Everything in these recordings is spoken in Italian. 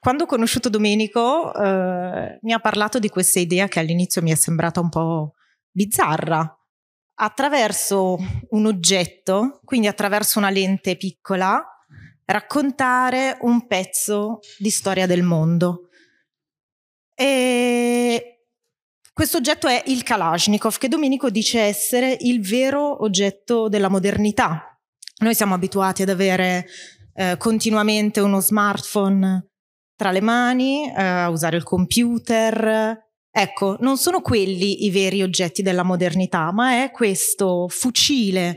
Quando ho conosciuto Domenico eh, mi ha parlato di questa idea che all'inizio mi è sembrata un po' bizzarra, attraverso un oggetto, quindi attraverso una lente piccola, raccontare un pezzo di storia del mondo. E questo oggetto è il Kalashnikov, che Domenico dice essere il vero oggetto della modernità. Noi siamo abituati ad avere eh, continuamente uno smartphone tra le mani, eh, usare il computer. Ecco, non sono quelli i veri oggetti della modernità, ma è questo fucile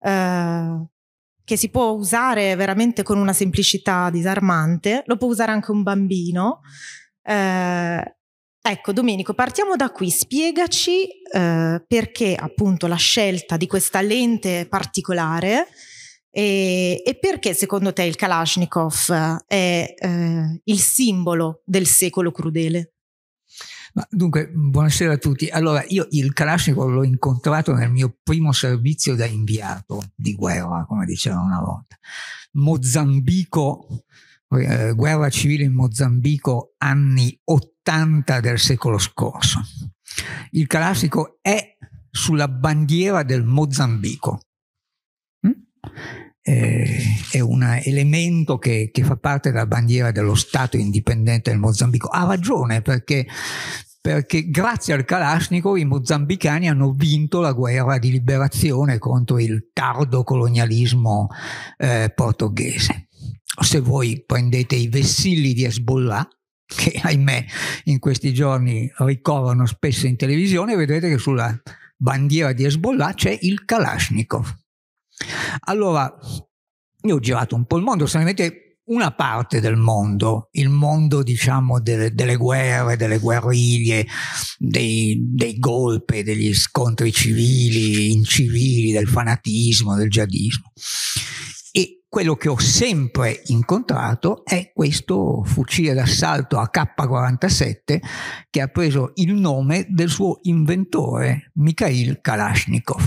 eh, che si può usare veramente con una semplicità disarmante, lo può usare anche un bambino. Eh, Ecco Domenico, partiamo da qui, spiegaci eh, perché appunto la scelta di questa lente particolare e, e, perché secondo te il Kalashnikov è eh, il simbolo del secolo crudele? Ma dunque, buonasera a tutti. Allora, io il Kalashnikov l'ho incontrato nel mio primo servizio da inviato di guerra, come diceva una volta. Mozambico, eh, guerra civile in Mozambico, anni 80 del secolo scorso. Il Kalashnikov è sulla bandiera del Mozambico eh, è un elemento che, che fa parte della bandiera dello Stato indipendente del Mozambico. Ha ragione perché perché grazie al Kalashnikov i mozambicani hanno vinto la guerra di liberazione contro il tardo colonialismo eh, portoghese. Se voi prendete i vessilli di Hezbollah, che ahimè in questi giorni ricorrono spesso in televisione, vedrete che sulla bandiera di Hezbollah c'è il Kalashnikov. Allora, io ho girato un po' il mondo, solamente una parte del mondo, il mondo diciamo delle, delle guerre, delle guerriglie, dei, dei golpe, degli scontri civili, incivili, del fanatismo, del jihadismo. E quello che ho sempre incontrato è questo fucile d'assalto AK-47 che ha preso il nome del suo inventore, Mikhail Kalashnikov.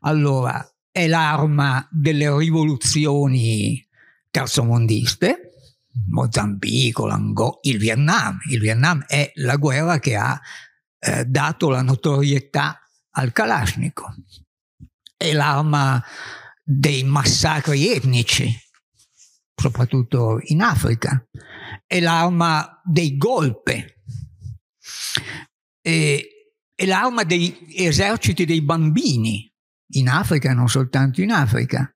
Allora, è l'arma delle rivoluzioni terzomondiste, Mozambico, l'Angola, il Vietnam. Il Vietnam è la guerra che ha eh, dato la notorietà al Kalashnikov. È l'arma dei massacri etnici, soprattutto in Africa. È l'arma dei golpe. È, è l'arma degli eserciti dei bambini in Africa, non soltanto in Africa.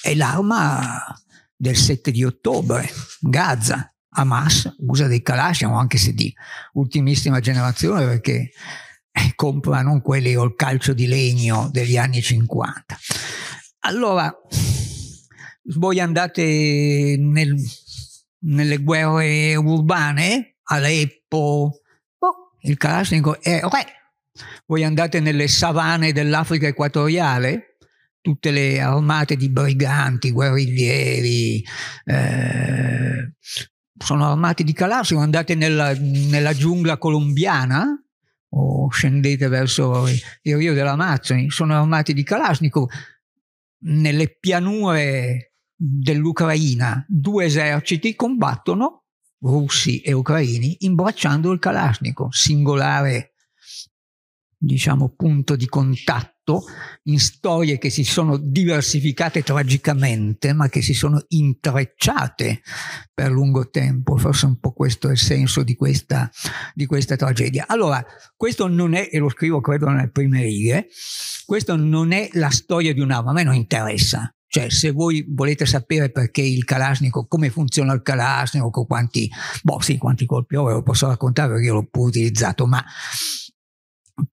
È l'arma del 7 di ottobre, Gaza. Hamas usa dei Kalashnikov, anche se di ultimissima generazione, perché eh, compra non quelli col calcio di legno degli anni 50. Allora, voi andate nel, nelle guerre urbane, Aleppo, oh, il Kalashnikov è re, voi andate nelle savane dell'Africa equatoriale, tutte le armate di briganti, guerriglieri, eh, sono armate di Kalashnikov, andate nella, nella giungla colombiana, o scendete verso il Rio dell'Amazzoni, sono armati di Kalashnikov. Nelle pianure dell'Ucraina due eserciti combattono, russi e ucraini, imbracciando il Kalashnikov, singolare diciamo, punto di contatto in storie che si sono diversificate tragicamente, ma che si sono intrecciate per lungo tempo. Forse un po' questo è il senso di questa, di questa tragedia. Allora, questo non è, e lo scrivo credo nelle prime righe, questa non è la storia di un'arma, a me non interessa. Cioè, se voi volete sapere perché il Kalashnikov, come funziona il Kalashnikov, quanti, boh, sì, quanti colpi ho, ve lo posso raccontare perché io l'ho pure utilizzato, ma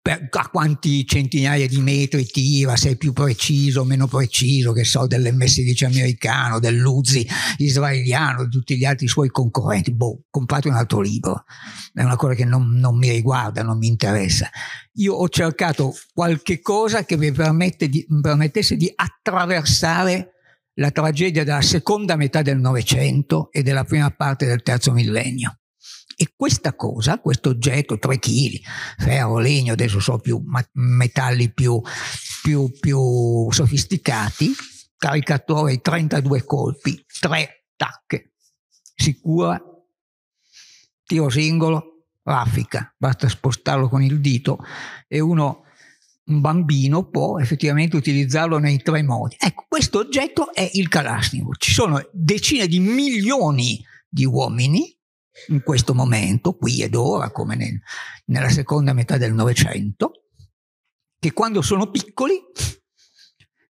per, a quanti centinaia di metri tira, se è più preciso o meno preciso, che so, dell'M16 americano, dell'Uzi israeliano, di tutti gli altri suoi concorrenti. Boh, comprate un altro libro, è una cosa che non, non mi riguarda, non mi interessa. Io ho cercato qualche cosa che mi, permette di, mi permettesse di attraversare la tragedia della seconda metà del Novecento e della prima parte del terzo millennio. E questa cosa, questo oggetto, 3 kg, ferro, legno, adesso so più metalli più, più, più sofisticati, caricatore di 32 colpi, 3 tacche, sicura, tiro singolo, raffica, basta spostarlo con il dito e uno, un bambino può effettivamente utilizzarlo nei tre modi. Ecco, questo oggetto è il Kalashnikov. Ci sono decine di milioni di uomini in questo momento, qui ed ora, come nel, nella seconda metà del Novecento, che quando sono piccoli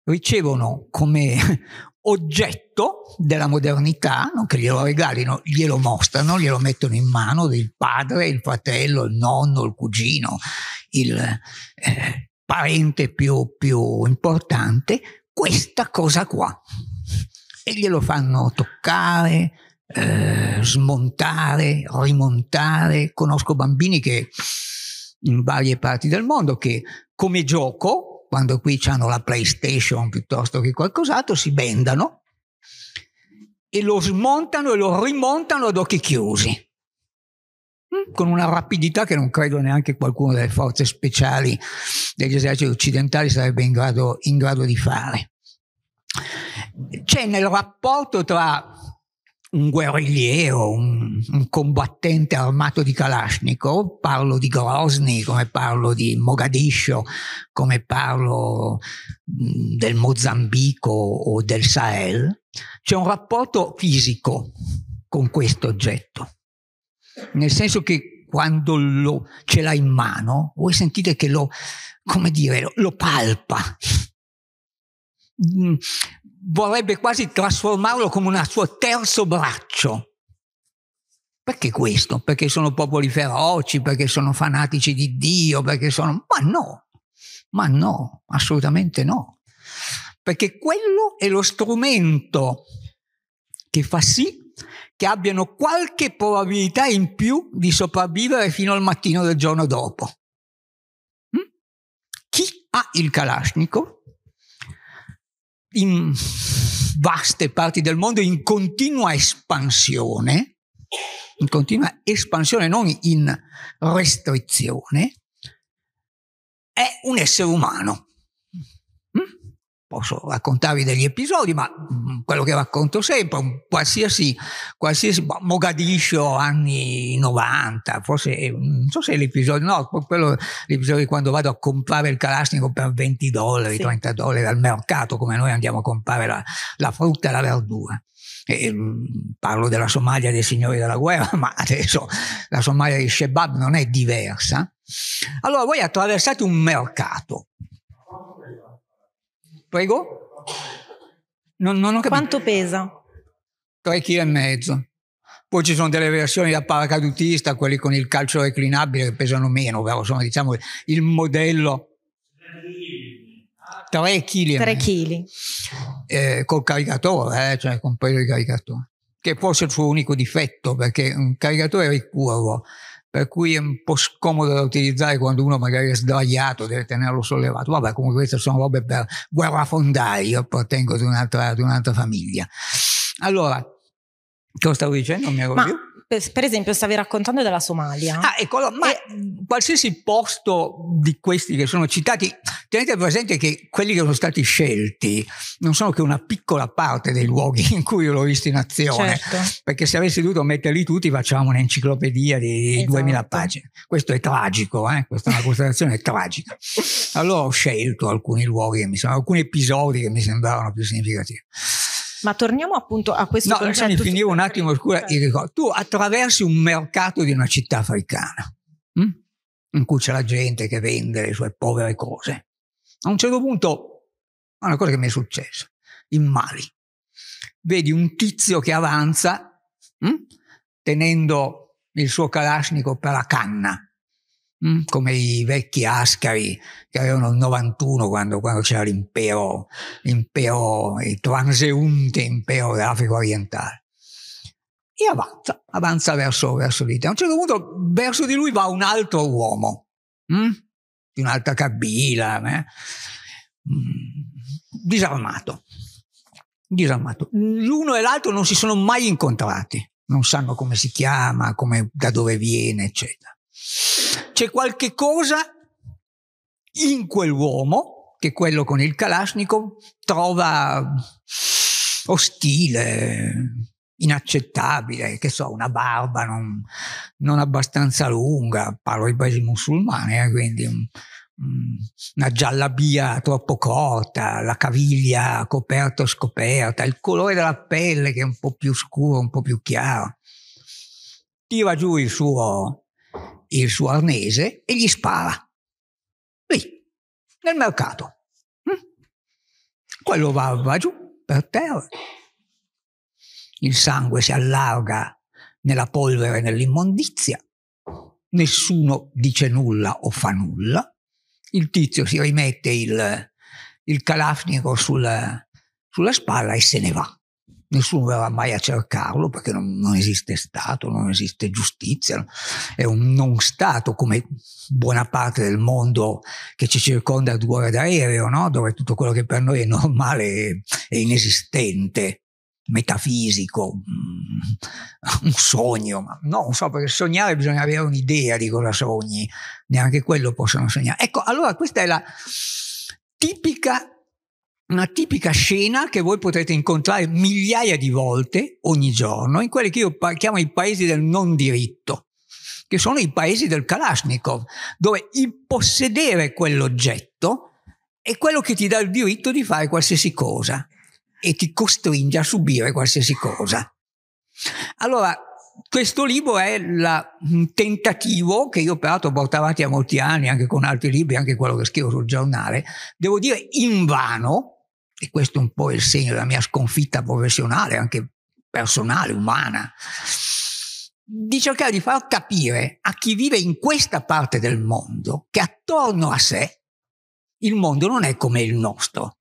ricevono come oggetto della modernità, non che glielo regalino, glielo mostrano, glielo mettono in mano il padre, il fratello, il nonno, il cugino, il eh, parente più, più importante, questa cosa qua. E glielo fanno toccare, eh, smontare, rimontare. Conosco bambini che in varie parti del mondo che come gioco, quando qui hanno la PlayStation piuttosto che qualcos'altro, si bendano e lo smontano e lo rimontano ad occhi chiusi mm. con una rapidità che non credo neanche qualcuno delle forze speciali degli eserciti occidentali sarebbe in grado, in grado di fare. C'è nel rapporto tra un guerrigliero, un, un, combattente armato di Kalashnikov, parlo di Grozny, come parlo di Mogadiscio, come parlo del Mozambico o del Sahel, c'è un rapporto fisico con questo oggetto, nel senso che quando lo, ce l'ha in mano, voi sentite che lo, come dire, lo, lo palpa, vorrebbe quasi trasformarlo come un suo terzo braccio. Perché questo? Perché sono popoli feroci, perché sono fanatici di Dio, perché sono... Ma no, ma no, assolutamente no. Perché quello è lo strumento che fa sì che abbiano qualche probabilità in più di sopravvivere fino al mattino del giorno dopo. Hm? Chi ha il Kalashnikov in vaste parti del mondo in continua espansione, in continua espansione, non in restrizione, è un essere umano posso raccontarvi degli episodi, ma mm, quello che racconto sempre, qualsiasi, qualsiasi boh, Mogadiscio anni 90, forse eh, non so se l'episodio, no, quello, l'episodio quando vado a comprare il calastico per 20 dollari, sì. 30 dollari al mercato, come noi andiamo a comprare la, la frutta e la verdura. E mm, parlo della Somalia dei signori della guerra, ma adesso la Somalia di Shebab non è diversa. Allora voi attraversate un mercato Prego? Non, non ho capito. Quanto pesa? 3,5 kg. Poi ci sono delle versioni da paracadutista, quelli con il calcio reclinabile che pesano meno, però insomma diciamo il modello 3 kg. 3 kg. Eh, col caricatore, eh, cioè compreso il caricatore, che forse è il suo unico difetto perché un caricatore ricurvo per cui è un po' scomodo da utilizzare quando uno magari è sdraiato, deve tenerlo sollevato. Vabbè, comunque queste sono robe per guerrafondai, io appartengo ad un'altra, un'altra, famiglia. Allora, cosa stavo dicendo? Non mi ero Ma... più per esempio stavi raccontando della Somalia. Ah, ecco, ma e... qualsiasi posto di questi che sono citati, tenete presente che quelli che sono stati scelti non sono che una piccola parte dei luoghi in cui io l'ho visto in azione, certo. perché se avessi dovuto metterli tutti facciamo un'enciclopedia di esatto. 2000 pagine. Questo è tragico, eh? questa è una considerazione tragica. Allora ho scelto alcuni luoghi, che mi sembra, alcuni episodi che mi sembravano più significativi. Ma torniamo appunto a questo no, concetto. No, finivo un attimo, scusa, tu attraversi un mercato di una città africana, hm, in cui c'è la gente che vende le sue povere cose. A un certo punto, una cosa che mi è successa, in Mali, vedi un tizio che avanza hm, tenendo il suo Kalashnikov per la canna Mm. come i vecchi ascari che avevano il 91 quando, quando c'era l'impero, l'impero, il transeunte impero dell'Africa orientale e avanza, avanza verso, verso di te. A un certo punto verso di lui va un altro uomo, mh? Mm. di un'altra cabina, eh? Mm. disarmato. disarmato. L'uno e l'altro non si sono mai incontrati, non sanno come si chiama, come, da dove viene, eccetera c'è qualche cosa in quell'uomo, che quello con il Kalashnikov trova ostile, inaccettabile, che so, una barba non, non abbastanza lunga, parlo di paesi musulmani, eh, quindi un, mm, mm, una giallabia troppo corta, la caviglia coperta o scoperta, il colore della pelle che è un po' più scuro, un po' più chiaro. Tira giù il suo il suo arnese e gli spara. Lì, nel mercato. Mm. Quello va, va giù per terra. Il sangue si allarga nella polvere, nell'immondizia. Nessuno dice nulla o fa nulla. Il tizio si rimette il, il calafnico sulla, sulla spalla e se ne va nessuno verrà mai a cercarlo perché non, non esiste Stato, non esiste giustizia, è un non Stato come buona parte del mondo che ci circonda a due ore d'aereo, no? dove tutto quello che per noi è normale è inesistente metafisico, mm, un sogno, ma no, non so, perché sognare bisogna avere un'idea di cosa sogni, neanche quello possono sognare. Ecco, allora questa è la tipica una tipica scena che voi potrete incontrare migliaia di volte ogni giorno in quelli che io chiamo i paesi del non diritto, che sono i paesi del Kalashnikov, dove il possedere quell'oggetto è quello che ti dà il diritto di fare qualsiasi cosa e ti costringe a subire qualsiasi cosa. Allora, questo libro è un tentativo che io peraltro porto avanti a molti anni, anche con altri libri, anche quello che scrivo sul giornale, devo dire invano, e questo è un po' il segno della mia sconfitta professionale, anche personale, umana, di cercare di far capire a chi vive in questa parte del mondo che attorno a sé il mondo non è come il nostro,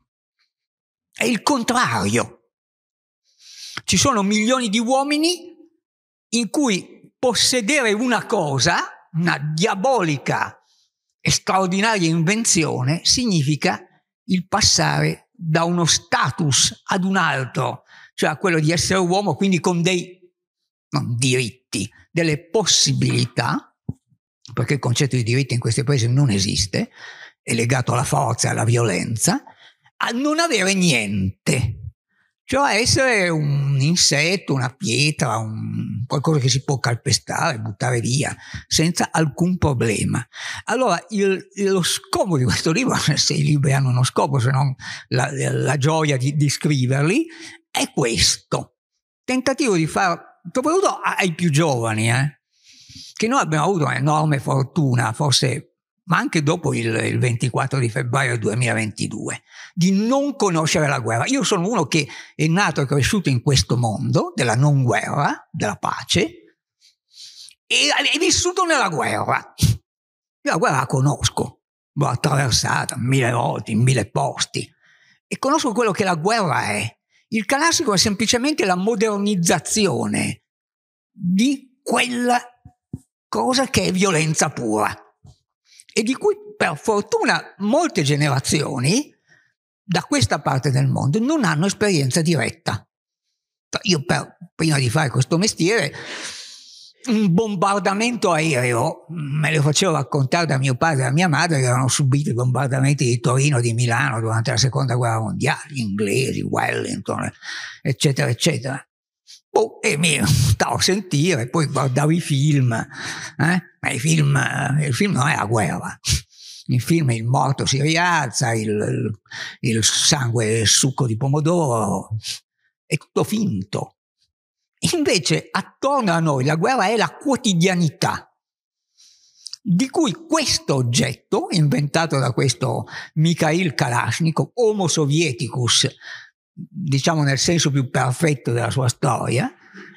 è il contrario. Ci sono milioni di uomini in cui possedere una cosa, una diabolica e straordinaria invenzione, significa il passare da uno status ad un altro, cioè a quello di essere uomo, quindi con dei non, diritti, delle possibilità, perché il concetto di diritti in questi paesi non esiste, è legato alla forza e alla violenza, a non avere niente. Cioè essere un insetto, una pietra, un qualcosa che si può calpestare, buttare via, senza alcun problema. Allora, il, lo scopo di questo libro, se i libri hanno uno scopo, se non la, la gioia di, di scriverli, è questo. Tentativo di far, soprattutto ai più giovani, eh, che noi abbiamo avuto un'enorme fortuna, forse ma anche dopo il, il 24 di febbraio 2022, di non conoscere la guerra. Io sono uno che è nato e cresciuto in questo mondo della non guerra, della pace, e è vissuto nella guerra. Io la guerra la conosco, l'ho attraversata mille volte, in mille posti, e conosco quello che la guerra è. Il classico è semplicemente la modernizzazione di quella cosa che è violenza pura e di cui per fortuna molte generazioni da questa parte del mondo non hanno esperienza diretta. Cioè, io per, prima di fare questo mestiere un bombardamento aereo, mm, me lo facevo raccontare da mio padre e da mia madre che avevano subito i bombardamenti di Torino e di Milano durante la seconda guerra mondiale, gli inglesi, Wellington, eccetera, eccetera. Boh, e mi stavo a sentire, poi guardavo i film, eh? ma i film, eh, il film non è la guerra. Il film è il morto si rialza, il, il sangue il succo di pomodoro, è tutto finto. Invece attorno a noi la guerra è la quotidianità, di cui questo oggetto, inventato da questo Mikhail Kalashnikov, Homo Sovieticus, diciamo nel senso più perfetto della sua storia,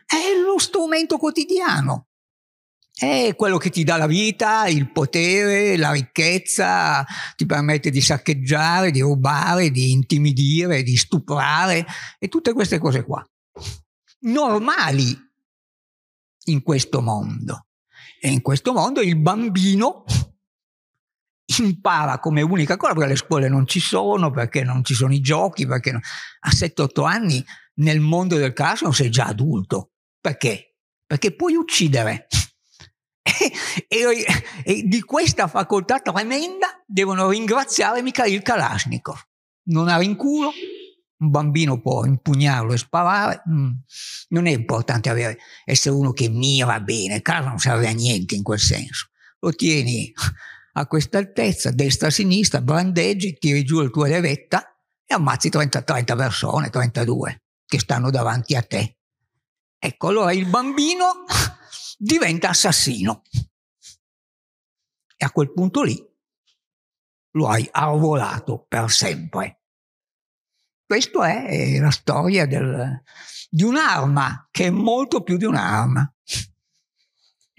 è lo strumento quotidiano. È quello che ti dà la vita, il potere, la ricchezza, ti permette di saccheggiare, di rubare, di intimidire, di stuprare e tutte queste cose qua. Normali in questo mondo. E in questo mondo il bambino impara come unica cosa, perché le scuole non ci sono, perché non ci sono i giochi, perché non... a 7-8 anni nel mondo del calcio sei già adulto. Perché? Perché puoi uccidere. E, e, e di questa facoltà tremenda devono ringraziare Mikhail Kalashnikov. Non ha rinculo, un bambino può impugnarlo e sparare, mm, non è importante avere, essere uno che mira bene, il caso non serve a niente in quel senso. Lo tieni a questa altezza, destra-sinistra, brandeggi, tiri giù la tua levetta e ammazzi 30, 30 persone, 32 che stanno davanti a te. Ecco, allora il bambino diventa assassino. E a quel punto lì lo hai arvolato per sempre. Questa è la storia del, di un'arma che è molto più di un'arma.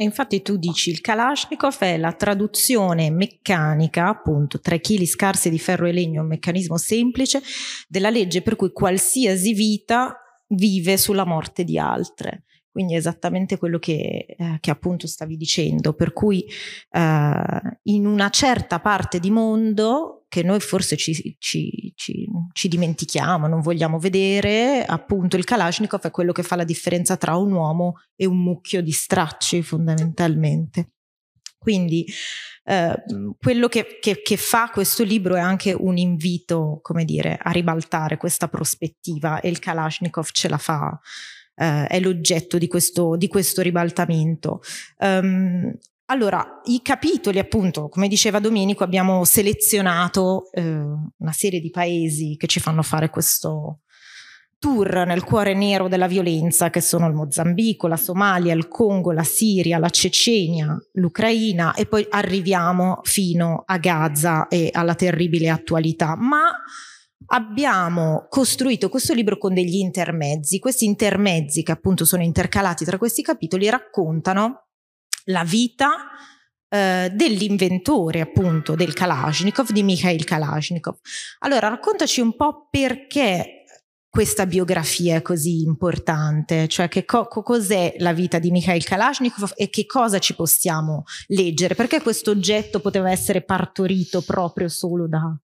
E infatti tu dici il Kalashnikov è la traduzione meccanica, appunto, 3 kg scarsi di ferro e legno, un meccanismo semplice, della legge per cui qualsiasi vita vive sulla morte di altre. Quindi è esattamente quello che, eh, che appunto stavi dicendo, per cui eh, in una certa parte di mondo che noi forse ci, ci, ci, ci, dimentichiamo, non vogliamo vedere, appunto il Kalashnikov è quello che fa la differenza tra un uomo e un mucchio di stracci fondamentalmente. Quindi eh, quello che, che, che, fa questo libro è anche un invito, come dire, a ribaltare questa prospettiva e il Kalashnikov ce la fa, eh, è l'oggetto di questo, di questo ribaltamento. Um, allora, i capitoli, appunto, come diceva Domenico, abbiamo selezionato eh, una serie di paesi che ci fanno fare questo tour nel cuore nero della violenza, che sono il Mozambico, la Somalia, il Congo, la Siria, la Cecenia, l'Ucraina e poi arriviamo fino a Gaza e alla terribile attualità. Ma abbiamo costruito questo libro con degli intermezzi. Questi intermezzi, che appunto sono intercalati tra questi capitoli, raccontano la vita eh, dell'inventore appunto del Kalashnikov, di Mikhail Kalashnikov. Allora, raccontaci un po' perché questa biografia è così importante, cioè che co- cos'è la vita di Mikhail Kalashnikov e che cosa ci possiamo leggere, perché questo oggetto poteva essere partorito proprio solo da,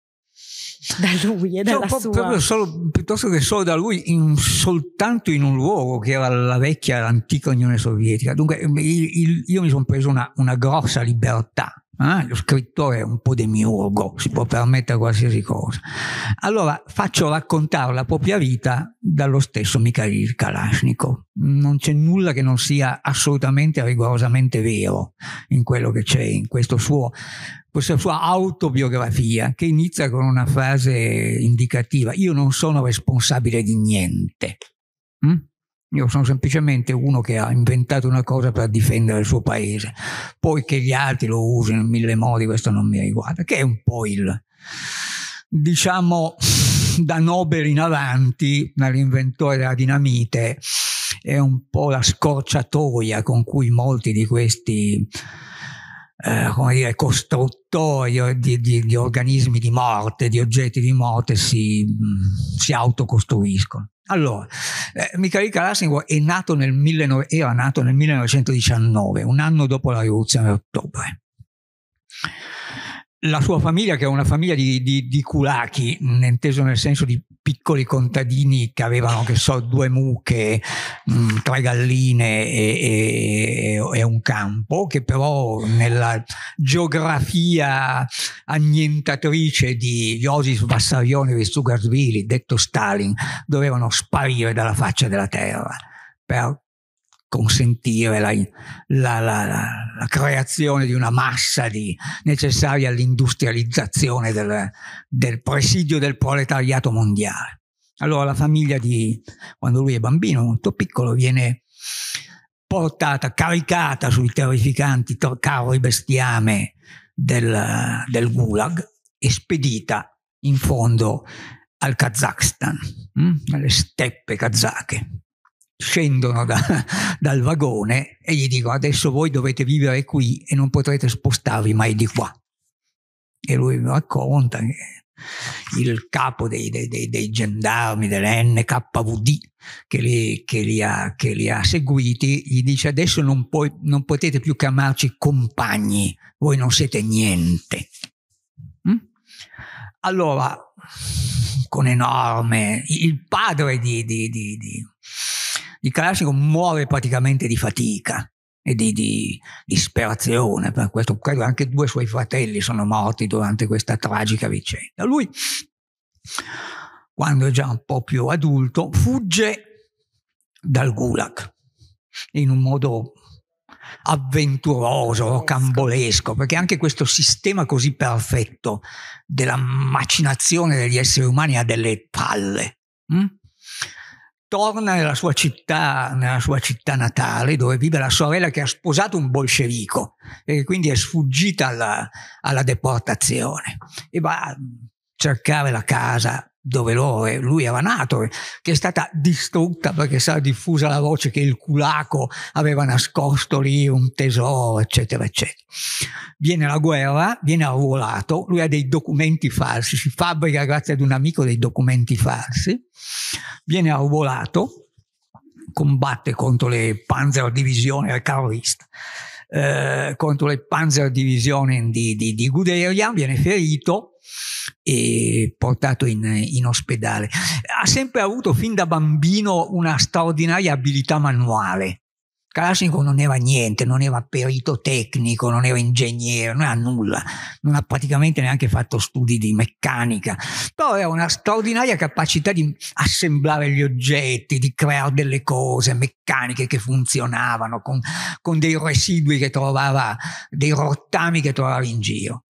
da lui e dalla no, cioè, sua. Solo, piuttosto che solo da lui, in, soltanto in un luogo che era la vecchia, l'antica Unione Sovietica. Dunque il, il, io mi sono preso una, una grossa libertà. Eh? Lo scrittore è un po' demiurgo, si può permettere qualsiasi cosa. Allora faccio raccontare la propria vita dallo stesso Mikhail Kalashnikov. Non c'è nulla che non sia assolutamente rigorosamente vero in quello che c'è in questo suo questa sua autobiografia che inizia con una frase indicativa, io non sono responsabile di niente, mm? io sono semplicemente uno che ha inventato una cosa per difendere il suo paese, poi che gli altri lo usino in mille modi, questo non mi riguarda, che è un po' il, diciamo, da Nobel in avanti, dall'inventore della dinamite, è un po' la scorciatoia con cui molti di questi eh, come dire, costruttori di, di, di, organismi di morte, di oggetti di morte si, mm, si autocostruiscono. Allora, eh, Mikhail Kalashnikov nato 19, era nato nel 1919, un anno dopo la rivoluzione d'ottobre la sua famiglia, che è una famiglia di, di, di culachi, inteso nel senso di piccoli contadini che avevano, che so, due mucche, mh, tre galline e, e, e, un campo, che però nella geografia annientatrice di Iosif Vassarione e Stugarsvili, detto Stalin, dovevano sparire dalla faccia della terra per consentire la, la, la, la creazione di una massa di, necessaria all'industrializzazione del, del presidio del proletariato mondiale. Allora la famiglia di, quando lui è bambino, molto piccolo, viene portata, caricata sui terrificanti carri bestiame del, del Gulag e spedita in fondo al Kazakhstan, mh? Mm, alle steppe kazake scendono da, dal vagone e gli dicono adesso voi dovete vivere qui e non potrete spostarvi mai di qua. E lui mi racconta che il capo dei, dei, dei, dei gendarmi dell'NKVD che li, che, li ha, che li, ha, seguiti gli dice adesso non, puoi, non, potete più chiamarci compagni, voi non siete niente. Mm? Allora, con enorme, il padre di, di, di, di il Kalashnikov muore praticamente di fatica e di, di, disperazione per questo. Credo anche due suoi fratelli sono morti durante questa tragica vicenda. Lui, quando è già un po' più adulto, fugge dal Gulag in un modo avventuroso, rocambolesco, perché anche questo sistema così perfetto della macinazione degli esseri umani ha delle palle. Hm? torna nella sua città, nella sua città natale, dove vive la sorella che ha sposato un bolscevico e quindi è sfuggita alla, alla deportazione e va a cercare la casa dove lui era nato, eh, che è stata distrutta perché si era diffusa la voce che il culaco aveva nascosto lì un tesoro, eccetera, eccetera. Viene la guerra, viene arruolato, lui ha dei documenti falsi, si fabbrica grazie ad un amico dei documenti falsi, viene arruolato, combatte contro le Panzer Divisione al carrorista. Eh, contro le Panzerdivisionen di, di, di Guderia, viene ferito e portato in, in, ospedale. Ha sempre avuto fin da bambino una straordinaria abilità manuale Kalashnikov non era niente, non era perito tecnico, non era ingegnere, non era nulla, non ha praticamente neanche fatto studi di meccanica, però aveva una straordinaria capacità di assemblare gli oggetti, di creare delle cose meccaniche che funzionavano con, con dei residui che trovava, dei rottami che trovava in giro.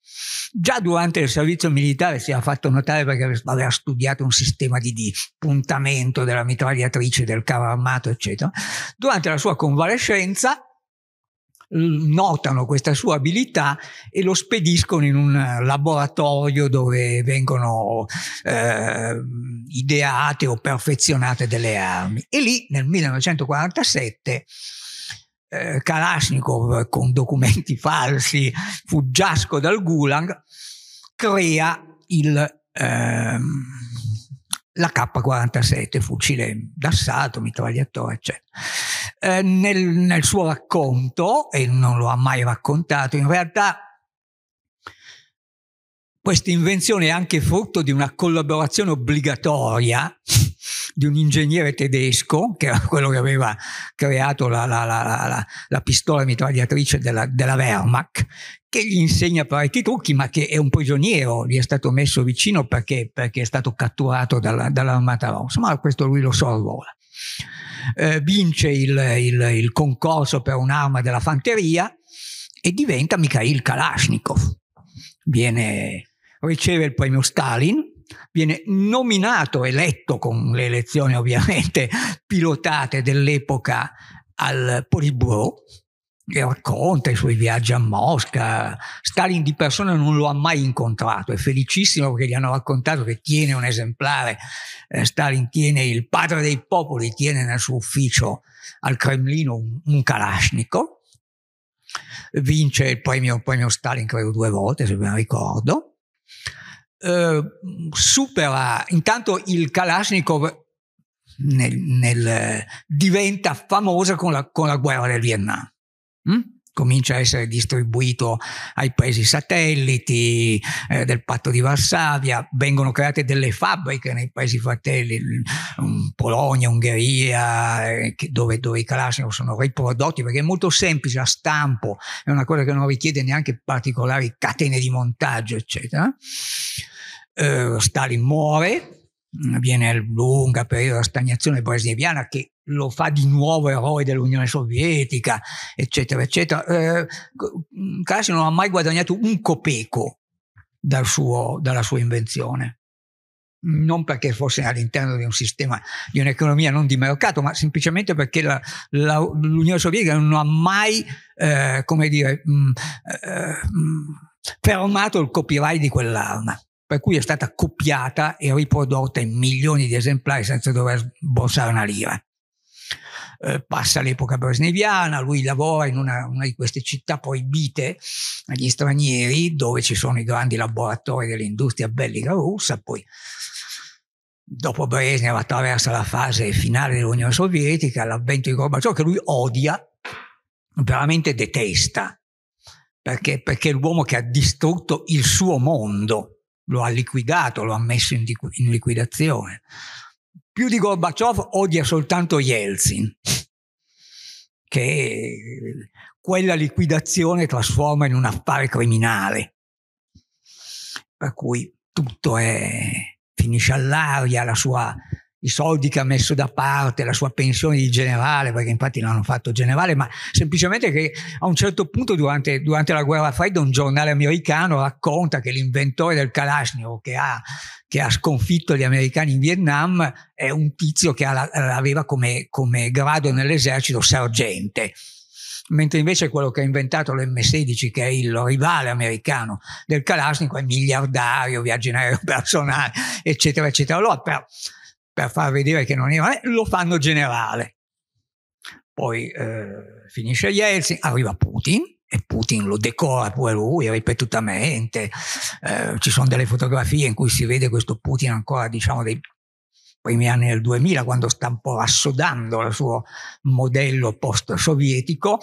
Già durante il servizio militare si era fatto notare perché aveva studiato un sistema di, di puntamento della mitragliatrice, del carro armato, eccetera. Durante la sua convalescenza notano questa sua abilità e lo spediscono in un laboratorio dove vengono eh, ideate o perfezionate delle armi. E lì nel 1947 eh, Kalashnikov eh, con documenti falsi, fuggiasco dal Gulag, crea il, ehm, la K-47, fucile d'assalto, mitragliatore, eccetera. Eh, nel, nel suo racconto, e non lo ha mai raccontato, in realtà questa invenzione è anche frutto di una collaborazione obbligatoria di un ingegnere tedesco, che era quello che aveva creato la, la, la, la pistola mitragliatrice della, della Wehrmacht, che gli insegna parecchi trucchi, ma che è un prigioniero, gli è stato messo vicino perché, perché è stato catturato dalla, dall'armata rossa, ma questo lui lo sorvola. Eh, vince il, il, il concorso per un'arma della fanteria e diventa Mikhail Kalashnikov. Viene, riceve il premio Stalin viene nominato, eletto con le elezioni ovviamente pilotate dell'epoca al Politburo e racconta i suoi viaggi a Mosca. Stalin di persona non lo ha mai incontrato, è felicissimo perché gli hanno raccontato che tiene un esemplare. Eh, Stalin tiene il padre dei popoli, tiene nel suo ufficio al Cremlino un, un Kalashnikov. Vince il premio, premio Stalin credo due volte, se ben ricordo eh, supera intanto il Kalashnikov nel, nel, eh, diventa famosa con la, con la guerra del Vietnam. Mm? comincia a essere distribuito ai paesi satelliti eh, del patto di Varsavia, vengono create delle fabbriche nei paesi fratelli, mm, mm, Polonia, Ungheria, eh, dove, dove, i Kalashnikov sono riprodotti, perché è molto semplice a stampo, è una cosa che non richiede neanche particolari catene di montaggio, eccetera. Eh, Stalin muore, viene il lungo periodo della stagnazione brasiliana che lo fa di nuovo eroe dell'Unione Sovietica, eccetera, eccetera. Eh, mm, non ha mai guadagnato un copeco dal suo, dalla sua invenzione. Non perché fosse all'interno di un sistema, di un'economia non di mercato, ma semplicemente perché la, la, l'Unione Sovietica non ha mai, eh, come dire, mh, mm, eh, mh, mm, fermato il copyright di quell'arma per cui è stata copiata e riprodotta in milioni di esemplari senza dover borsare una lira. Eh, passa l'epoca bresneviana, lui lavora in una, una, di queste città proibite agli stranieri, dove ci sono i grandi laboratori dell'industria bellica russa, poi dopo Brezhnev attraversa la fase finale dell'Unione Sovietica, l'avvento di Gorbaciov che lui odia, veramente detesta, perché, perché è l'uomo che ha distrutto il suo mondo lo ha liquidato, lo ha messo in, in liquidazione. Più di Gorbaciov odia soltanto Yeltsin, che quella liquidazione trasforma in un affare criminale. Per cui tutto è, finisce all'aria, la sua i soldi che ha messo da parte, la sua pensione di generale, perché infatti l'hanno fatto generale, ma semplicemente che a un certo punto durante, durante la guerra fredda un giornale americano racconta che l'inventore del Kalashnikov che ha, che ha sconfitto gli americani in Vietnam è un tizio che aveva come, come grado nell'esercito sergente mentre invece quello che ha inventato l'M16, che è il rivale americano del Kalashnikov, è miliardario, viaggia in aereo personale, eccetera, eccetera. Allora, per, per far vedere che non era, lo fanno generale. Poi eh, finisce Yeltsin, arriva Putin e Putin lo decora pure lui ripetutamente. Eh, ci sono delle fotografie in cui si vede questo Putin ancora, diciamo, dei primi anni del 2000, quando sta un po' rassodando il suo modello post-sovietico,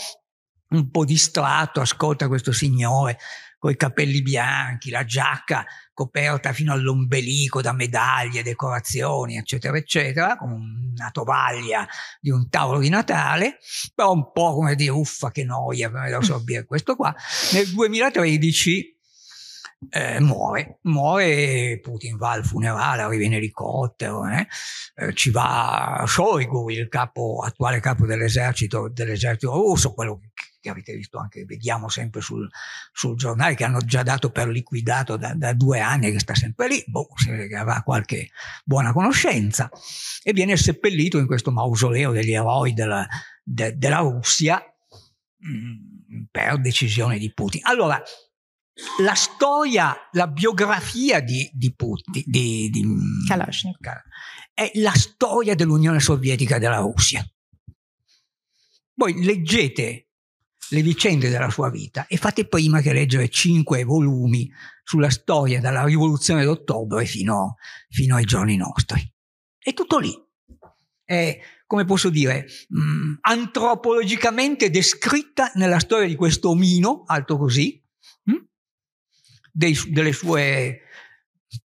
un po' distratto, ascolta questo signore coi capelli bianchi, la giacca coperta fino all'ombelico da medaglie, decorazioni, eccetera, eccetera, con una tovaglia di un tavolo di Natale, però un po' come dire, uffa che noia, devo sorbire questo qua. Nel 2013 eh, muore, muore Putin va al funerale, arriva in elicottero, eh? Eh, ci va Shoigu, il capo, attuale capo dell'esercito, dell'esercito russo, quello che che avete visto anche, vediamo sempre sul, sul giornale, che hanno già dato per liquidato da, da due anni, che sta sempre lì, boh, se avrà qualche buona conoscenza, e viene seppellito in questo mausoleo degli eroi della, de, della Russia mm, per decisione di Putin. Allora, la storia, la biografia di, di Putin, di, di mm, Kalashnikov, è la storia dell'Unione Sovietica della Russia. Voi leggete le vicende della sua vita e fate prima che leggere cinque volumi sulla storia dalla rivoluzione d'ottobre fino, fino ai giorni nostri. È tutto lì. È, come posso dire, mh, mm, antropologicamente descritta nella storia di questo omino, alto così, mh, mm, dei, delle sue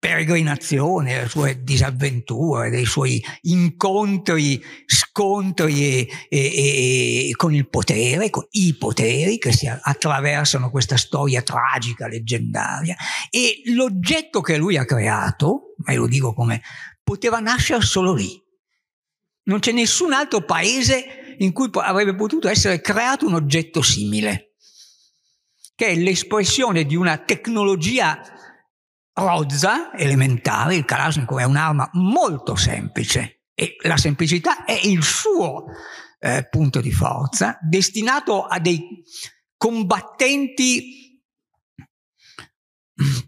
peregrinazione, le sue disavventure, dei suoi incontri, scontri e, e, e con il potere, con i poteri che si attraversano questa storia tragica, leggendaria. E l'oggetto che lui ha creato, e lo dico come, poteva nascere solo lì. Non c'è nessun altro paese in cui avrebbe potuto essere creato un oggetto simile, che è l'espressione di una tecnologia rozza elementare, il Kalashnikov è un'arma molto semplice e la semplicità è il suo eh, punto di forza, destinato a dei combattenti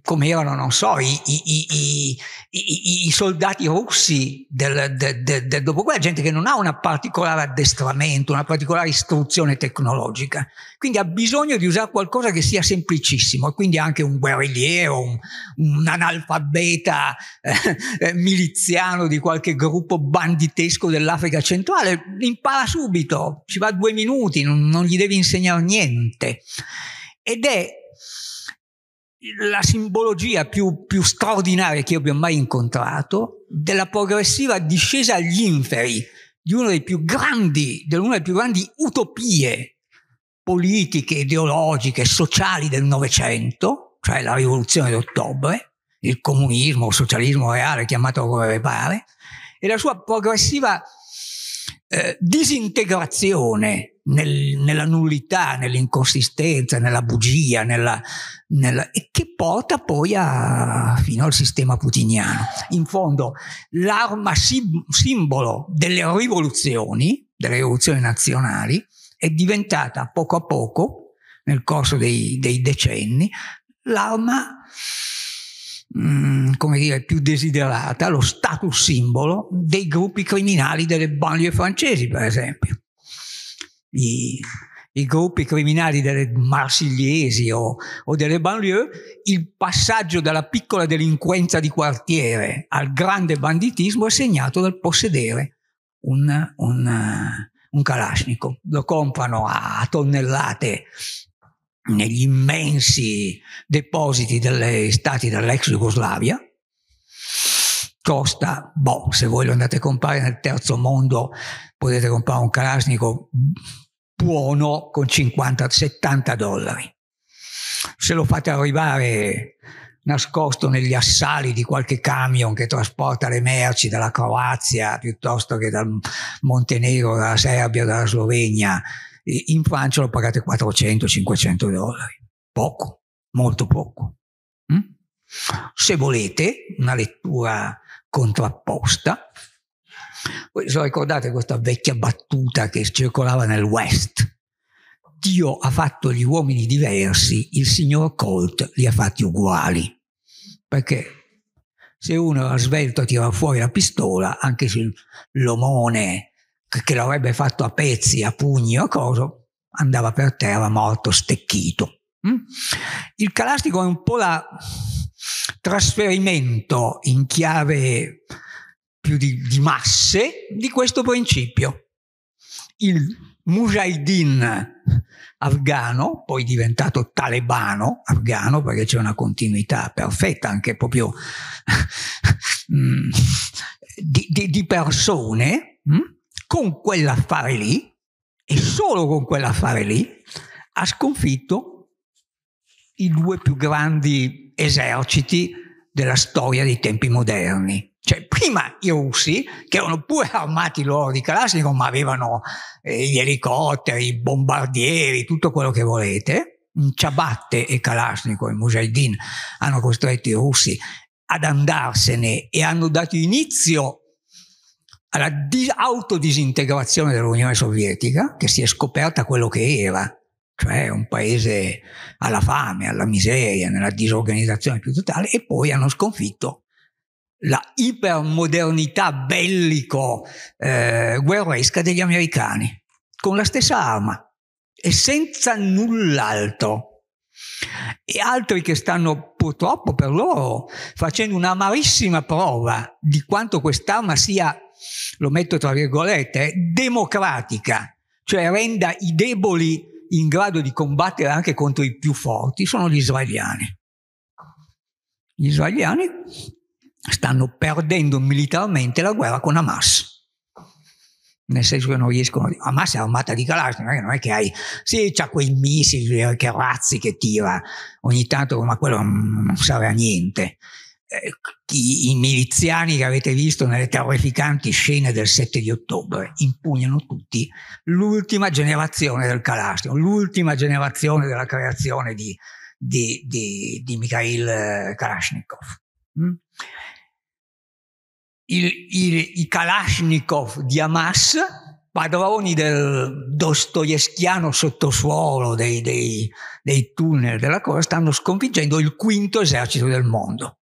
come erano, non so, i, i, i, i soldati russi del, de, de, del dopoguerra, gente che non ha un particolare addestramento, una particolare istruzione tecnologica, quindi ha bisogno di usare qualcosa che sia semplicissimo, E quindi anche un guerrigliero, un, un analfabeta eh, eh miliziano di qualche gruppo banditesco dell'Africa centrale, impara subito, ci va due minuti, non, non gli devi insegnare niente. Ed è la simbologia più, più straordinaria che io abbia mai incontrato della progressiva discesa agli inferi di una delle più grandi, delle più grandi utopie politiche, ideologiche, sociali del Novecento, cioè la rivoluzione d'ottobre, il comunismo, il socialismo reale, chiamato come pare, e la sua progressiva eh, disintegrazione nel, nella nullità, nell'inconsistenza, nella bugia, nella, nella, che porta poi a, fino al sistema putiniano. In fondo, l'arma sim, simbolo delle rivoluzioni, delle rivoluzioni nazionali, è diventata poco a poco, nel corso dei, dei decenni, l'arma mm, come dire, più desiderata, lo status simbolo dei gruppi criminali delle banlieue francesi, per esempio i, i gruppi criminali delle marsigliesi o, o, delle banlieue, il passaggio dalla piccola delinquenza di quartiere al grande banditismo è segnato dal possedere un, un, un Kalashnikov. Lo comprano a tonnellate negli immensi depositi degli stati dell'ex Jugoslavia. Costa, boh, se voi lo andate a comprare nel terzo mondo potete comprare un Kalashnikov buono con 50-70 dollari. Se lo fate arrivare nascosto negli assali di qualche camion che trasporta le merci dalla Croazia piuttosto che dal Montenegro, dalla Serbia, dalla Slovenia, in Francia lo pagate 400-500 dollari. Poco, molto poco. Mm? Se volete una lettura contrapposta, voi ricordate questa vecchia battuta che circolava nel West? Dio ha fatto gli uomini diversi, il signor Colt li ha fatti uguali. Perché se uno era svelto a tirare fuori la pistola, anche se l'omone che l'avrebbe fatto a pezzi, a pugni o coso, andava per terra morto, stecchito. Mm? Il calastico è un po' la trasferimento in chiave più di, di masse di questo principio. Il mujahideen afgano, poi diventato talebano afgano, perché c'è una continuità perfetta anche proprio mm, di, di, di, persone, mm, con quell'affare lì, e solo con quell'affare lì, ha sconfitto i due più grandi eserciti della storia dei tempi moderni, cioè, prima i russi, che erano pure armati loro di Kalashnikov, ma avevano eh, gli elicotteri, i bombardieri, tutto quello che volete, ciabatte e Kalashnikov, e mujahideen, hanno costretto i russi ad andarsene e hanno dato inizio alla dis- autodisintegrazione dell'Unione Sovietica, che si è scoperta quello che era, cioè un paese alla fame, alla miseria, nella disorganizzazione più totale, e poi hanno sconfitto la ipermodernità bellico eh, guerresca degli americani, con la stessa arma e senza null'altro. E altri che stanno purtroppo per loro facendo un'amarissima prova di quanto quest'arma sia, lo metto tra virgolette, democratica, cioè renda i deboli in grado di combattere anche contro i più forti, sono gli israeliani. Gli israeliani stanno perdendo militarmente la guerra con Hamas. Nel senso che non riescono a Hamas è armata di Kalashnikov, non è che hai, sì, c'ha quei missili, che razzi che tira ogni tanto, ma quello non serve a niente. Eh, I, i, miliziani che avete visto nelle terrificanti scene del 7 di ottobre impugnano tutti l'ultima generazione del calastro, l'ultima generazione della creazione di, di, di, di Mikhail eh, Kalashnikov. Mm? il, il, i Kalashnikov di Hamas, padroni del dostoevskiano sottosuolo, dei, dei, dei tunnel della cosa, stanno sconfiggendo il quinto esercito del mondo.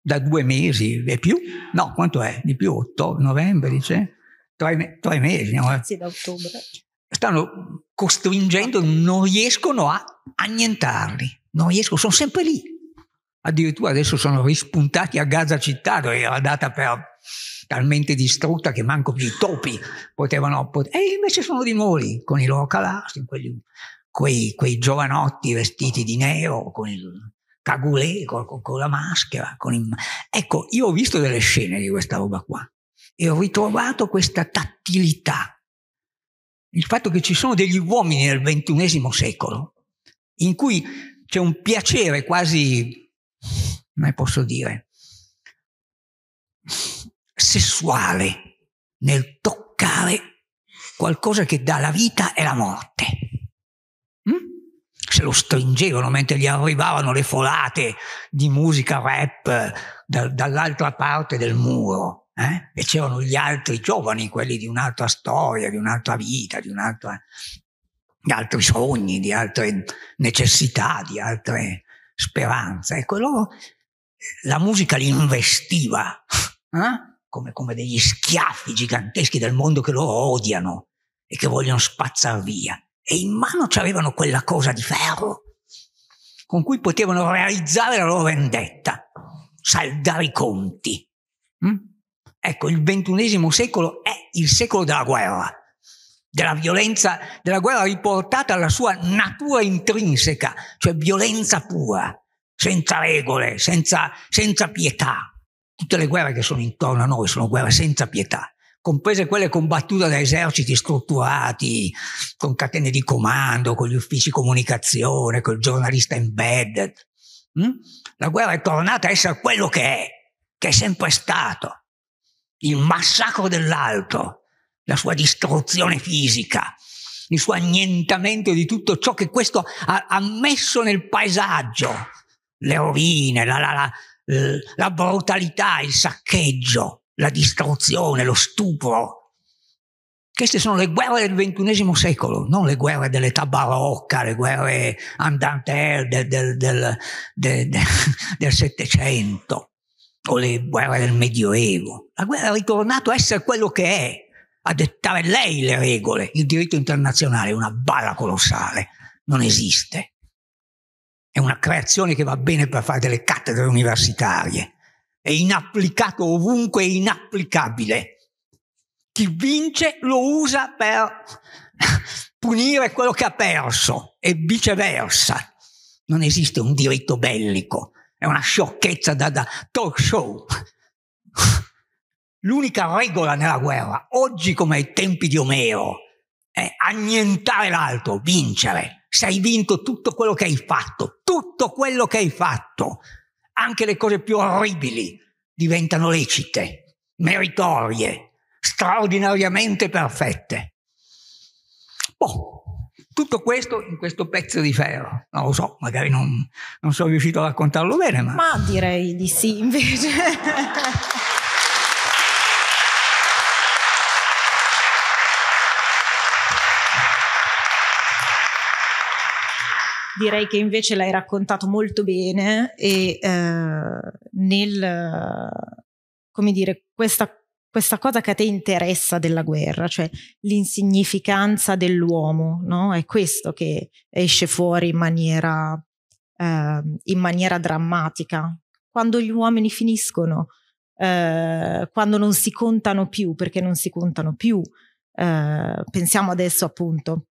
Da due mesi e più? No, quanto è? Di più? Otto, novembre, dice? Tre, tre mesi. No? Sì, da ottobre. Stanno costringendo, non riescono a annientarli, non riescono, sono sempre lì addirittura adesso sono rispuntati a Gaza città dove era data per talmente distrutta che manco più i topi potevano... Pot- e invece sono di nuovo lì, con i loro calastri quelli, quei, quei, giovanotti vestiti di nero, con il cagulè, con, con, con la maschera. Con il... Ecco, io ho visto delle scene di questa roba qua e ho ritrovato questa tattilità. Il fatto che ci sono degli uomini nel ventunesimo secolo in cui c'è un piacere quasi come posso dire, sessuale nel toccare qualcosa che dà la vita e la morte. Mm? Se lo stringevano mentre gli arrivavano le folate di musica rap da, dall'altra parte del muro. Eh? E c'erano gli altri giovani, quelli di un'altra storia, di un'altra vita, di un'altra di altri sogni, di altre necessità, di altre speranza. Ecco, loro la musica li investiva eh? come, come, degli schiaffi giganteschi del mondo che loro odiano e che vogliono spazzar via. E in mano ci avevano quella cosa di ferro con cui potevano realizzare la loro vendetta, saldare i conti. Mm? Ecco, il ventunesimo secolo è il secolo della guerra della violenza della guerra riportata alla sua natura intrinseca, cioè violenza pura, senza regole, senza, senza pietà. Tutte le guerre che sono intorno a noi sono guerre senza pietà, comprese quelle combattute da eserciti strutturati, con catene di comando, con gli uffici comunicazione, col giornalista embedded. Mm? La guerra è tornata a essere quello che è, che è sempre stato, il massacro dell'altro, la sua distruzione fisica, il suo annientamento di tutto ciò che questo ha, ha messo nel paesaggio, le rovine, la, la, la, la brutalità, il saccheggio, la distruzione, lo stupro. Queste sono le guerre del XXI secolo, non le guerre dell'età barocca, le guerre andante del, del, del, del Settecento o le guerre del Medioevo. La guerra è ritornata a essere quello che è, a dettare lei le regole. Il diritto internazionale è una balla colossale, non esiste. È una creazione che va bene per fare delle cattedre universitarie. È inapplicato ovunque, è inapplicabile. Chi vince lo usa per punire quello che ha perso e viceversa. Non esiste un diritto bellico, è una sciocchezza da, da talk show. L'unica regola nella guerra, oggi come ai tempi di Omero, è annientare l'altro, vincere. Se hai vinto tutto quello che hai fatto, tutto quello che hai fatto, anche le cose più orribili diventano lecite, meritorie, straordinariamente perfette. Boh, tutto questo in questo pezzo di ferro. Non lo so, magari non, non sono riuscito a raccontarlo bene, ma... Ma direi di sì, invece. direi che invece l'hai raccontato molto bene e eh, nel, come dire, questa, questa, cosa che a te interessa della guerra, cioè l'insignificanza dell'uomo, no? È questo che esce fuori in maniera, eh, in maniera drammatica. Quando gli uomini finiscono, eh, quando non si contano più, perché non si contano più, eh, pensiamo adesso appunto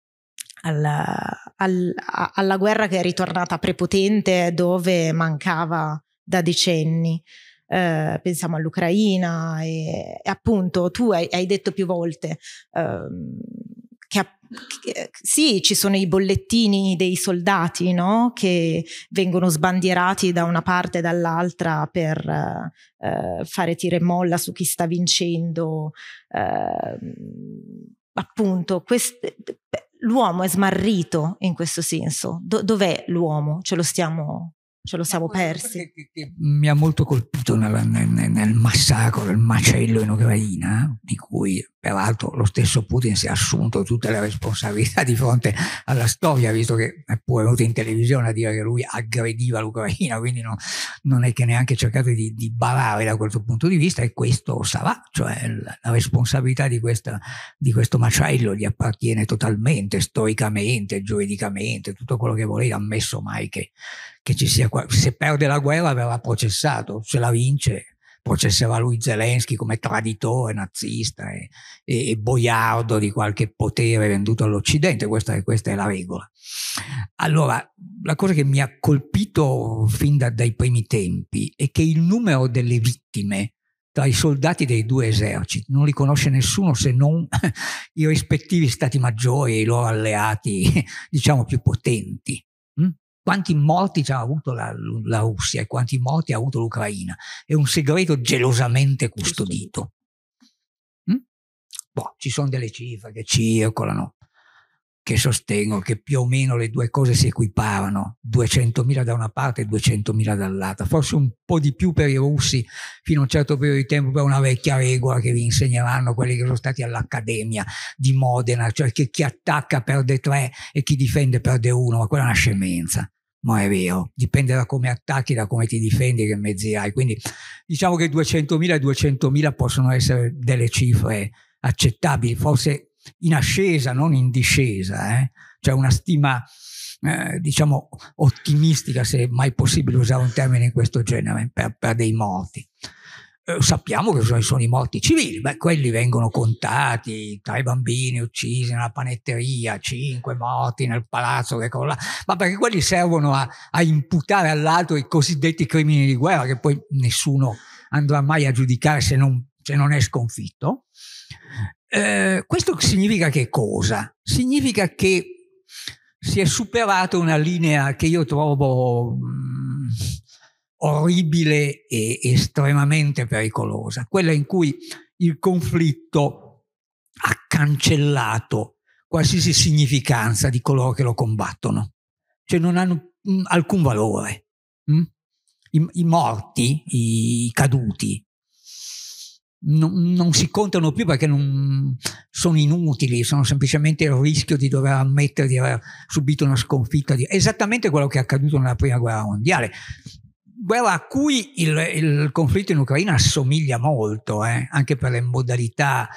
alla, al, alla guerra che è ritornata prepotente dove mancava da decenni. Eh, pensiamo all'Ucraina e, e, appunto tu hai, hai detto più volte ehm, che, che, sì, ci sono i bollettini dei soldati no? che vengono sbandierati da una parte e dall'altra per eh, fare tira e molla su chi sta vincendo. Eh, appunto, quest- l'uomo è smarrito in questo senso. Do- dov'è l'uomo? Ce lo stiamo ce lo siamo persi. Che, che mi ha molto colpito nel, nel, nel massacro del macello in Ucraina, di cui peraltro lo stesso Putin si è assunto tutte le responsabilità di fronte alla storia, visto che è pure venuto in televisione a dire che lui aggrediva l'Ucraina, quindi non, non è che neanche cercate di, di, barare da questo punto di vista e questo sarà, cioè la responsabilità di, questa, di questo macello gli appartiene totalmente, storicamente, giuridicamente, tutto quello che volete, ammesso mai che che ci sia, se perde la guerra verrà processato, se la vince processerà lui Zelensky come traditore nazista e, e, e boiardo di qualche potere venduto all'Occidente, questa, questa, è la regola. Allora, la cosa che mi ha colpito fin da, dai primi tempi è che il numero delle vittime tra i soldati dei due eserciti. Non li conosce nessuno se non i rispettivi stati maggiori e i loro alleati, diciamo, più potenti quanti morti ha avuto la, la, Russia e quanti morti ha avuto l'Ucraina. È un segreto gelosamente custodito. Mm? Boh, ci sono delle cifre che circolano, che sostengono che più o meno le due cose si equiparano, 200.000 da una parte e 200.000 dall'altra, forse un po' di più per i russi fino a un certo periodo di tempo per una vecchia regola che vi insegneranno quelli che sono stati all'Accademia di Modena, cioè che chi attacca perde tre e chi difende perde uno, ma quella è una scemenza ma è vero, dipende da come attacchi, da come ti difendi, che mezzi hai. Quindi diciamo che 200.000 e 200.000 possono essere delle cifre accettabili, forse in ascesa, non in discesa. Eh? Cioè una stima, eh, diciamo, ottimistica, se mai possibile usare un termine in questo genere, per, per dei morti. Ehm, sappiamo che sono, sono i morti civili, beh, quelli vengono contati tra i bambini uccisi nella panetteria, cinque morti nel palazzo, che cosa, ma perché quelli servono a, a imputare all'altro i cosiddetti crimini di guerra che poi nessuno andrà mai a giudicare se non, se non è sconfitto. Eh, questo significa che cosa? Significa che si è superata una linea che io trovo mh, mm, orribile e estremamente pericolosa, quella in cui il conflitto ha cancellato qualsiasi significanza di coloro che lo combattono, cioè non hanno mm, alcun valore. Mm? I, i morti, i caduti, non, non, si contano più perché sono inutili, sono semplicemente il rischio di dover ammettere di aver subito una sconfitta. Di, esattamente quello che è accaduto nella prima guerra mondiale guerra a cui il, il, conflitto in Ucraina assomiglia molto, eh, anche per le modalità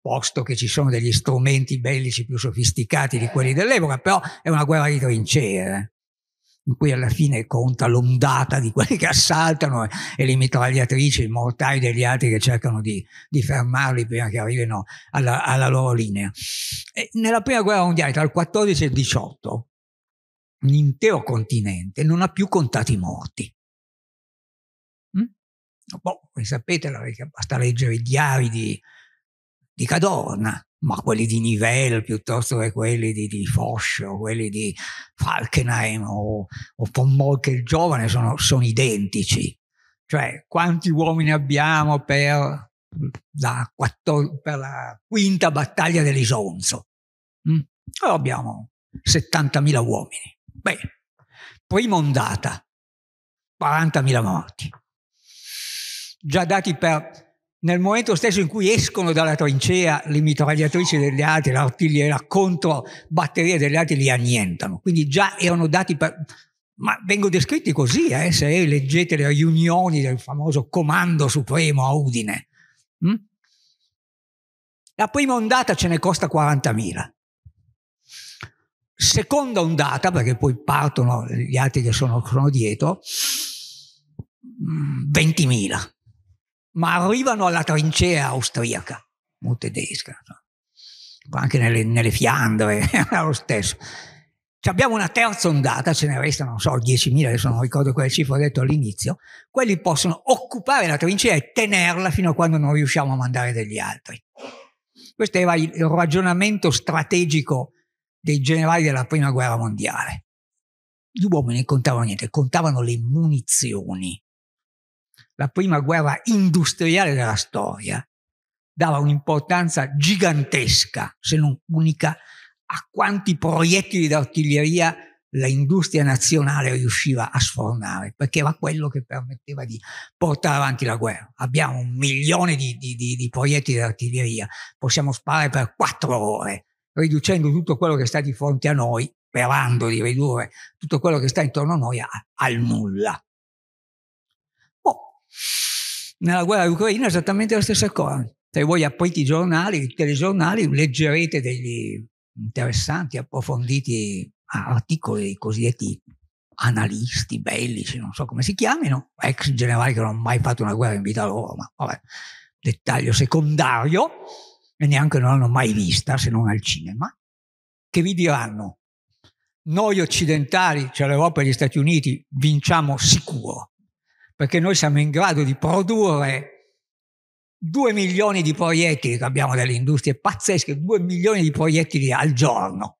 posto che ci sono degli strumenti bellici più sofisticati di quelli dell'epoca, però è una guerra di trincee, eh, in cui alla fine conta l'ondata di quelli che assaltano e le mitragliatrici, i mortai degli altri che cercano di, di fermarli prima che arrivino alla, alla loro linea. E nella prima guerra mondiale, tra il 14 e il 18, un intero continente non ha più contati i morti. Mm? Boh, voi sapete, basta leggere i diari di, di Cadorna, ma quelli di Nivelle piuttosto che quelli di, di Foch o quelli di Falkenheim o, o von Molke il giovane sono, sono, identici. Cioè, quanti uomini abbiamo per la, quattor- per la quinta battaglia dell'Isonzo? Mm? Allora abbiamo 70.000 uomini. Beh, prima ondata, 40.000 morti, già dati per nel momento stesso in cui escono dalla trincea le mitragliatrici degli altri, l'artiglieria, contro controbatteria degli altri li annientano. Quindi già erano dati per... Ma vengono descritti così, eh, se leggete le riunioni del famoso Comando Supremo a Udine. Hm? La prima ondata ce ne costa 40.000 seconda ondata, perché poi partono gli altri che sono, sono dietro, 20.000, mm, ma arrivano alla trincea austriaca o tedesca, anche nelle, nelle Fiandre, era lo stesso. Ci abbiamo una terza ondata, ce ne restano, non so, 10.000, adesso non ricordo quale cifra ho detto all'inizio, quelli possono occupare la trincea e tenerla fino a quando non riusciamo a mandare degli altri. Questo era il ragionamento strategico dei generali della prima guerra mondiale. Gli uomini non contavano niente, contavano le munizioni. La prima guerra industriale della storia dava un'importanza gigantesca, se non unica, a quanti proiettili d'artiglieria la industria nazionale riusciva a sfornare, perché era quello che permetteva di portare avanti la guerra. Abbiamo un milione di, di, di, di proiettili d'artiglieria, possiamo sparare per quattro ore, riducendo tutto quello che sta di fronte a noi, sperando di ridurre tutto quello che sta intorno a noi a, al nulla. Oh, nella guerra ucraina è esattamente la stessa cosa. Se voi aprite i giornali, i telegiornali, leggerete degli interessanti, approfonditi articoli dei cosiddetti analisti bellici, non so come si chiamino, ex generali che non hanno mai fatto una guerra in vita loro, ma vabbè, dettaglio secondario e neanche non l'hanno mai vista se non al cinema, che vi diranno noi occidentali, cioè l'Europa e gli Stati Uniti, vinciamo sicuro, perché noi siamo in grado di produrre 2 milioni di proiettili, che abbiamo delle industrie pazzesche, 2 milioni di proiettili al giorno.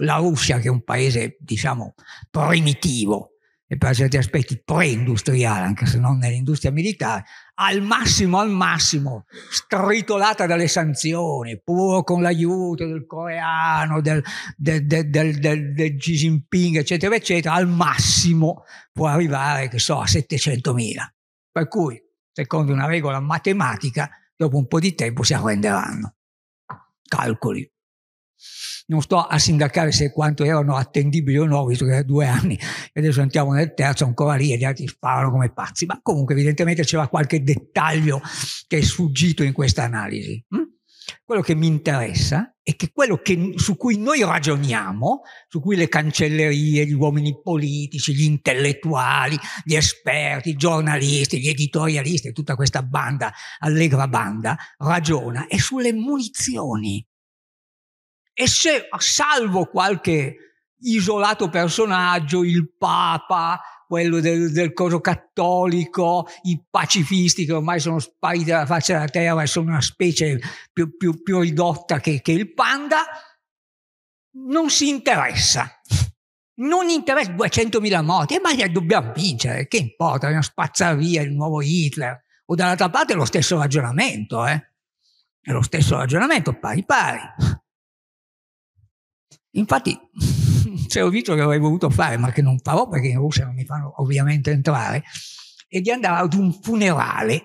La Russia, che è un paese, diciamo, primitivo e per certi aspetti pre-industriale, anche se non nell'industria militare, al massimo, al massimo, stritolata dalle sanzioni, pur con l'aiuto del coreano, del, del, del, del, Xi Jinping, eccetera, eccetera, al massimo può arrivare, che so, a 700.000. Per cui, secondo una regola matematica, dopo un po' di tempo si arrenderanno. Calcoli non sto a sindacare se quanto erano attendibili o no, visto che erano due anni e adesso andiamo nel terzo ancora lì e gli altri sparano come pazzi, ma comunque evidentemente c'era qualche dettaglio che è sfuggito in questa analisi. Hm? Quello che mi interessa è che quello che, su cui noi ragioniamo, su cui le cancellerie, gli uomini politici, gli intellettuali, gli esperti, i giornalisti, gli editorialisti, tutta questa banda, allegra banda, ragiona, è sulle munizioni. E se, salvo qualche isolato personaggio, il Papa, quello del, del coso cattolico, i pacifisti che ormai sono spariti dalla faccia della terra e sono una specie più, più, più ridotta che, che il panda, non si interessa. Non interessa 200.000 morti, ma magari dobbiamo vincere, che importa, dobbiamo spazzare via il nuovo Hitler. O dall'altra parte è lo stesso ragionamento, eh? È lo stesso ragionamento, pari pari. Infatti c'è un rito che avrei voluto fare, ma che non farò perché in Russia non mi fanno ovviamente entrare, è di andare ad un funerale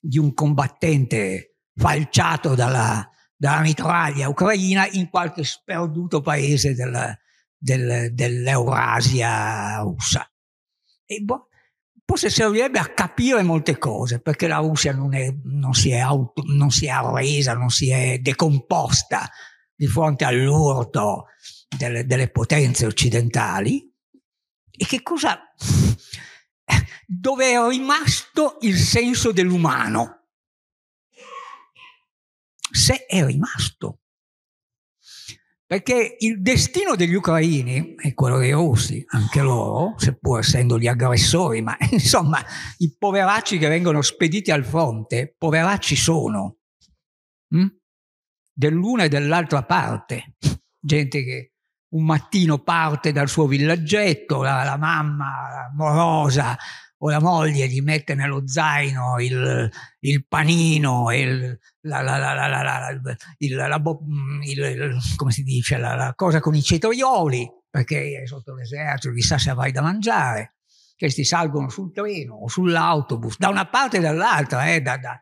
di un combattente falciato dalla, dalla mitraglia ucraina in qualche sperduto paese del, del, dell'Eurasia russa. E boh, forse servirebbe a capire molte cose, perché la Russia non, è, non, si, è auto, non si è arresa, non si è decomposta di fronte all'urto delle, delle potenze occidentali e che cosa dove è rimasto il senso dell'umano se è rimasto perché il destino degli ucraini e quello dei russi, anche loro, seppur essendo gli aggressori, ma insomma i poveracci che vengono spediti al fronte, poveracci sono. Mm? dell'una e dell'altra parte. Gente che un mattino parte dal suo villaggetto, la, la mamma morosa o la moglie gli mette nello zaino il, il panino e la, come si dice, la, cosa con i cetrioli, perché è sotto l'esercito, chissà se vai da mangiare. Questi salgono sul treno o sull'autobus, da una parte e dall'altra, eh, da, da,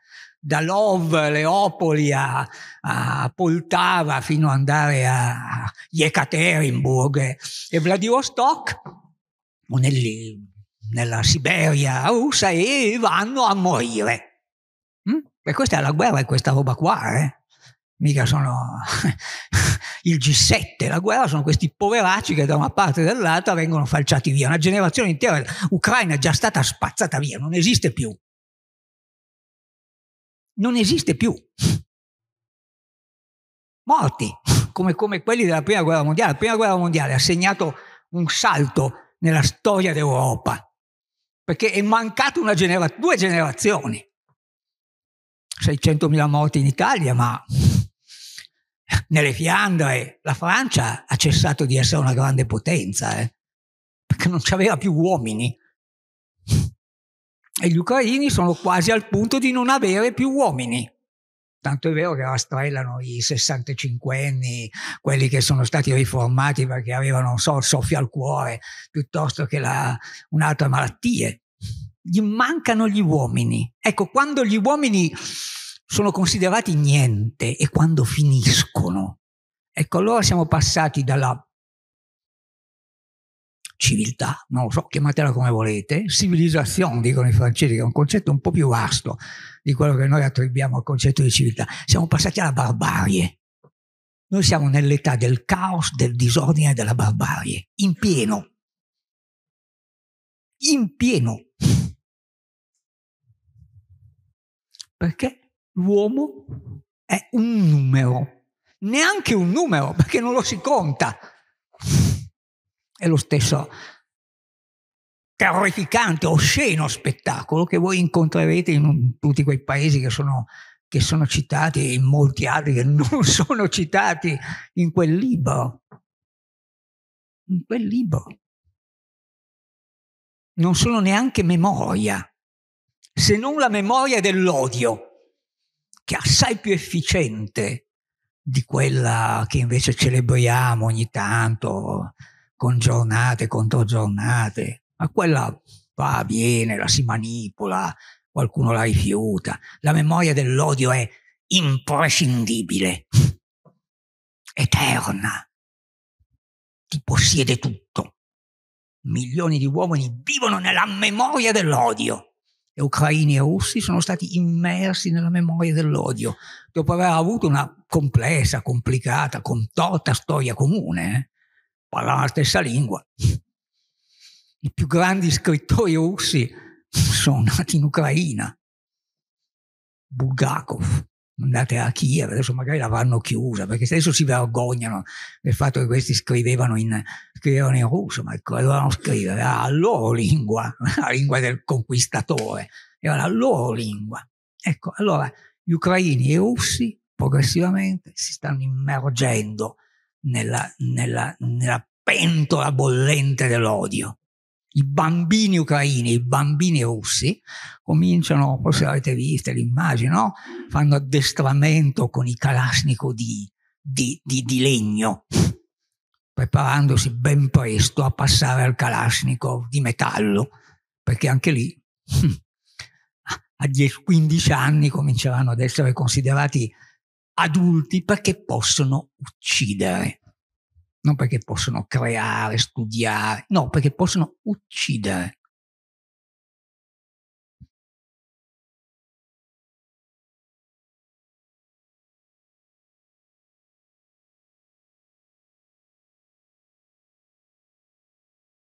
da Love, Leopoli a, a Poltava fino ad andare a Yekaterinburg e, Vladivostok, o nella Siberia russa, e vanno a morire. Hm? E questa è la guerra, è questa roba qua, eh? mica sono il G7, la guerra sono questi poveracci che da una parte e dall'altra vengono falciati via, una generazione intera, l'Ucraina è già stata spazzata via, non esiste più non esiste più. Morti, come, come quelli della Prima Guerra Mondiale. La Prima Guerra Mondiale ha segnato un salto nella storia d'Europa, perché è mancata genera- due generazioni. 600.000 morti in Italia, ma nelle Fiandre la Francia ha cessato di essere una grande potenza, eh, perché non c'aveva più uomini e gli ucraini sono quasi al punto di non avere più uomini. Tanto è vero che rastrellano i 65 anni, quelli che sono stati riformati perché avevano, non so, il soffio al cuore piuttosto che la, un'altra malattia. Gli mancano gli uomini. Ecco, quando gli uomini sono considerati niente e quando finiscono, ecco allora siamo passati dalla civiltà, non lo so, chiamatela come volete, civilizzazione, dicono i francesi, che è un concetto un po' più vasto di quello che noi attribuiamo al concetto di civiltà. Siamo passati alla barbarie. Noi siamo nell'età del caos, del disordine e della barbarie, in pieno. In pieno. Perché l'uomo è un numero, neanche un numero, perché non lo si conta. È lo stesso terrificante, osceno spettacolo che voi incontrerete in un, tutti quei paesi che sono, che sono citati e in molti altri che non sono citati in quel libro. In quel libro. Non sono neanche memoria, se non la memoria dell'odio, che è assai più efficiente di quella che invece celebriamo ogni tanto, con giornate, contro giornate, ma quella va, viene, la si manipola, qualcuno la rifiuta. La memoria dell'odio è imprescindibile, eterna, ti possiede tutto. Milioni di uomini vivono nella memoria dell'odio. E ucraini e russi sono stati immersi nella memoria dell'odio, dopo aver avuto una complessa, complicata, contorta storia comune. Eh? parlava la stessa lingua. I più grandi scrittori russi sono nati in Ucraina. Bulgakov, andate a Kiev, adesso magari la vanno chiusa, perché adesso si vergognano del fatto che questi scrivevano in, scrivevano in russo, ma dovevano ecco, scrivere ah, la loro lingua, la lingua del conquistatore, era la loro lingua. Ecco, allora gli ucraini e i russi progressivamente si stanno immergendo nella, nella, nella pentola bollente dell'odio. I bambini ucraini, i bambini russi cominciano, forse l'avete vista l'immagine, no? fanno addestramento con i Kalashnikov di, di, di, di legno, preparandosi ben presto a passare al Kalashnikov di metallo, perché anche lì hm, a 10-15 anni cominceranno ad essere considerati adulti perché possono uccidere, non perché possono creare, studiare, no, perché possono uccidere.